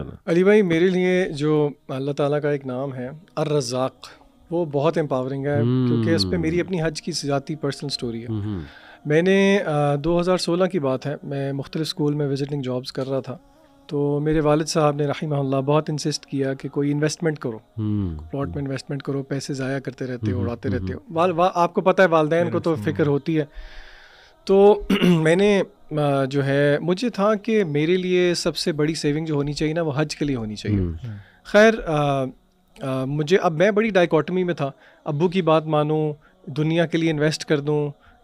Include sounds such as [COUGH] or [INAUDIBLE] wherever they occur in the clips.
अली भाई मेरे लिए जो अल्लाह ताला का एक नाम है अर रज़ाक वो बहुत एम्पावरिंग है हम्म। क्योंकि इस पर मेरी अपनी हज की ज़ाती पर्सनल स्टोरी है हम्म। मैंने दो हज़ार सोलह की बात है मैं मुख्तलिफ़ स्कूल में विजिटिंग जॉब्स कर रहा था तो मेरे वालिद साहब ने रही बहुत इंसिस्ट किया कि कोई इन्वेस्टमेंट करो प्लॉट हम्म। में इन्वेस्टमेंट करो पैसे ज़ाया करते रहते हो उड़ाते रहते हो वाल वा, आपको पता है वालदेन को तो फ़िक्र होती है तो [CLEARS THROAT] मैंने जो है मुझे था कि मेरे लिए सबसे बड़ी सेविंग जो होनी चाहिए ना वो हज के लिए होनी चाहिए हम्म। खैर मुझे अब मैं बड़ी डाइकोटमी में था अबू की बात मानूँ दुनिया के लिए इन्वेस्ट कर दूँ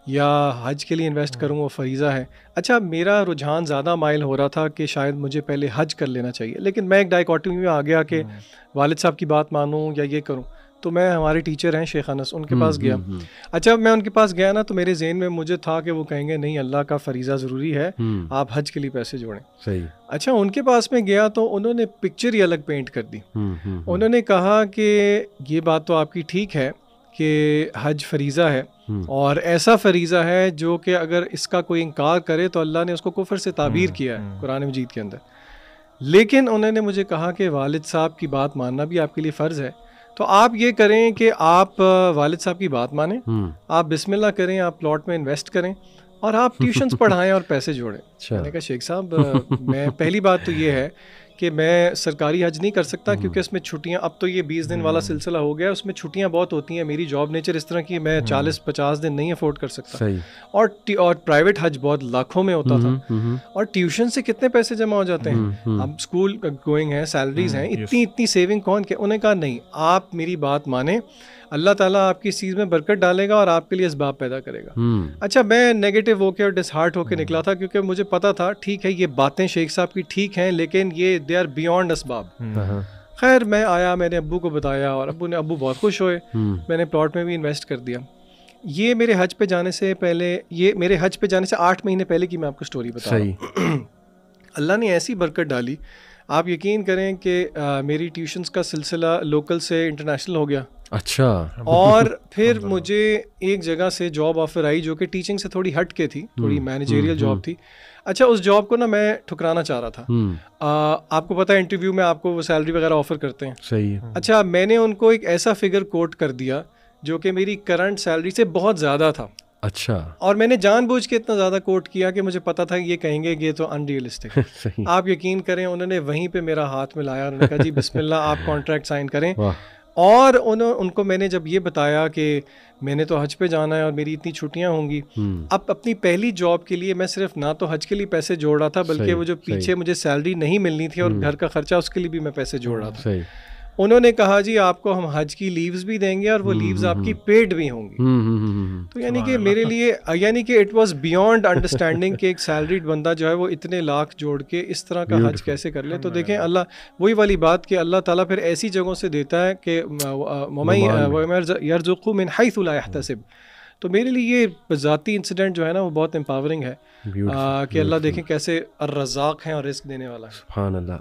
या हज के लिए इन्वेस्ट करूँ वो फरीज़ा है अच्छा मेरा रुझान ज़्यादा माइल हो रहा था कि शायद मुझे पहले हज कर लेना चाहिए लेकिन मैं एक डाइकॉटमी में आ गया कि हम्म। वालिद साहब की बात मानूँ या ये करूँ तो मैं हमारे टीचर हैं शेख अनस उनके हम्म, पास गया हम्म, हम्म। अच्छा मैं उनके पास गया ना तो मेरे जेन में मुझे था कि वो कहेंगे नहीं अल्लाह का फरीज़ा ज़रूरी है आप हज के लिए पैसे जोड़ें सही अच्छा उनके पास में गया तो उन्होंने पिक्चर ही अलग पेंट कर दी उन्होंने कहा कि ये बात तो आपकी ठीक है कि हज फरीज़ा है और ऐसा फरीज़ा है जो कि अगर इसका कोई इनकार करे तो अल्लाह ने उसको कुफर से ताबीर किया है कुरान मजीद के अंदर लेकिन उन्होंने मुझे कहा कि वालिद साहब की बात मानना भी आपके लिए फ़र्ज़ है तो आप ये करें कि आप वालिद साहब की बात माने हम्म। आप बिस्मिल्लाह करें आप प्लॉट में इन्वेस्ट करें और आप ट्यूशन्स [LAUGHS] पढ़ाएं और पैसे जोड़ें अच्छा। मैंने कहा शेख साहब मैं [LAUGHS] पहली बात तो ये है कि मैं सरकारी हज नहीं कर सकता हम्म। क्योंकि उसमें छुट्टियाँ अब तो ये बीस दिन वाला हम्म। सिलसिला हो गया उसमें छुट्टियाँ बहुत होती हैं मेरी जॉब नेचर इस तरह की मैं हम्म। चालीस पचास दिन नहीं अफोर्ड कर सकता और और प्राइवेट हज बहुत लाखों में होता था और ट्यूशन से कितने पैसे जमा हो जाते हैं अब स्कूल गोइंग है सैलरीज हैं इतनी इतनी सेविंग कौन के उन्हें कहा नहीं आप मेरी बात माने अल्लाह ताला आपकी इस चीज़ में बरकत डालेगा और आपके लिए इसबाब पैदा करेगा अच्छा मैं नेगेटिव होकर और डिसहार्ट होकर निकला था क्योंकि मुझे पता था ठीक है ये बातें शेख साहब की ठीक हैं लेकिन ये दे आर बियॉन्ड असबाब खैर मैं आया मैंने अबू को बताया और अबू ने अबू बहुत खुश हुए hmm. मैंने प्लॉट में भी इन्वेस्ट कर दिया ये मेरे हज पे जाने से पहले ये मेरे हज पे जाने से आठ महीने पहले की मैं आपको स्टोरी बता रहा हूँ [CLEARS THROAT] अल्लाह ने ऐसी बरकत डाली आप यकीन करें कि मेरी ट्यूशन्स का सिलसिला लोकल से इंटरनेशनल हो गया अच्छा और [LAUGHS] फिर हाँ, हाँ। मुझे एक जगह से जॉब ऑफर आई जो कि टीचिंग से थोड़ी हट के थी हम्म, थोड़ी मैनेजेरियल हम्म, जॉब हम्म। थी अच्छा उस जॉब को ना मैं ठुकराना चाह रहा था आ, आपको पता है इंटरव्यू में आपको वो सैलरी वगैरह ऑफर करते हैं सही है अच्छा मैंने उनको एक ऐसा फिगर कोट कर दिया जो कि मेरी करंट सैलरी से बहुत ज़्यादा था अच्छा और मैंने जानबूझ के इतना ज़्यादा कोट किया कि मुझे पता था ये कहेंगे ये तो अनरियलिस्टिक [LAUGHS] आप यकीन करें उन्होंने वहीं पे मेरा हाथ मिलाया उन्होंने कहा जी बिस्मिल्लाह आप कॉन्ट्रैक्ट [LAUGHS] साइन करें और उन उनको मैंने जब ये बताया कि मैंने तो हज पे जाना है और मेरी इतनी छुट्टियां होंगी हम्म। अब अपनी पहली जॉब के लिए मैं सिर्फ ना तो हज के लिए पैसे जोड़ रहा था बल्कि वो जो पीछे मुझे सैलरी नहीं मिलनी थी और हम्म। घर का खर्चा उसके लिए भी मैं पैसे जोड़ रहा था उन्होंने कहा जी आपको हम हज की लीव्स भी देंगे और वो लीव्स हम्म, हम्म, आपकी हम्म। पेड भी होंगी तो यानी कि मेरे लिए यानी कि इट वाज बियॉन्ड अंडरस्टैंडिंग कि एक सैलरीड बंदा जो है वो इतने लाख जोड़ के इस तरह का हज कैसे कर ले तो देखें अल्लाह वही वाली बात कि अल्लाह ताला फिर ऐसी जगहों से देता है कि ममई यरजुकू मिन हईसब तो मेरे लिए ये ज़ाती इंसिडेंट जो है ना वो बहुत एम्पावरिंग है आ, कि अल्लाह देखें कैसे अर्रजाक हैं और रिस्क देने वाला है